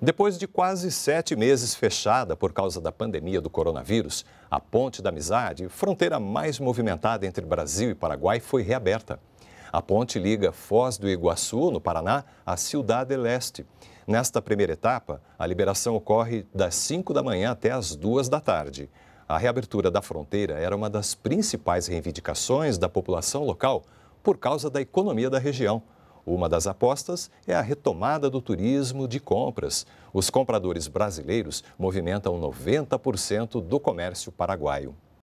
Depois de quase sete meses fechada por causa da pandemia do coronavírus, a Ponte da Amizade, fronteira mais movimentada entre Brasil e Paraguai, foi reaberta. A ponte liga Foz do Iguaçu, no Paraná, à cidade leste. Nesta primeira etapa, a liberação ocorre das 5 da manhã até as 2 da tarde. A reabertura da fronteira era uma das principais reivindicações da população local por causa da economia da região. Uma das apostas é a retomada do turismo de compras. Os compradores brasileiros movimentam 90% do comércio paraguaio.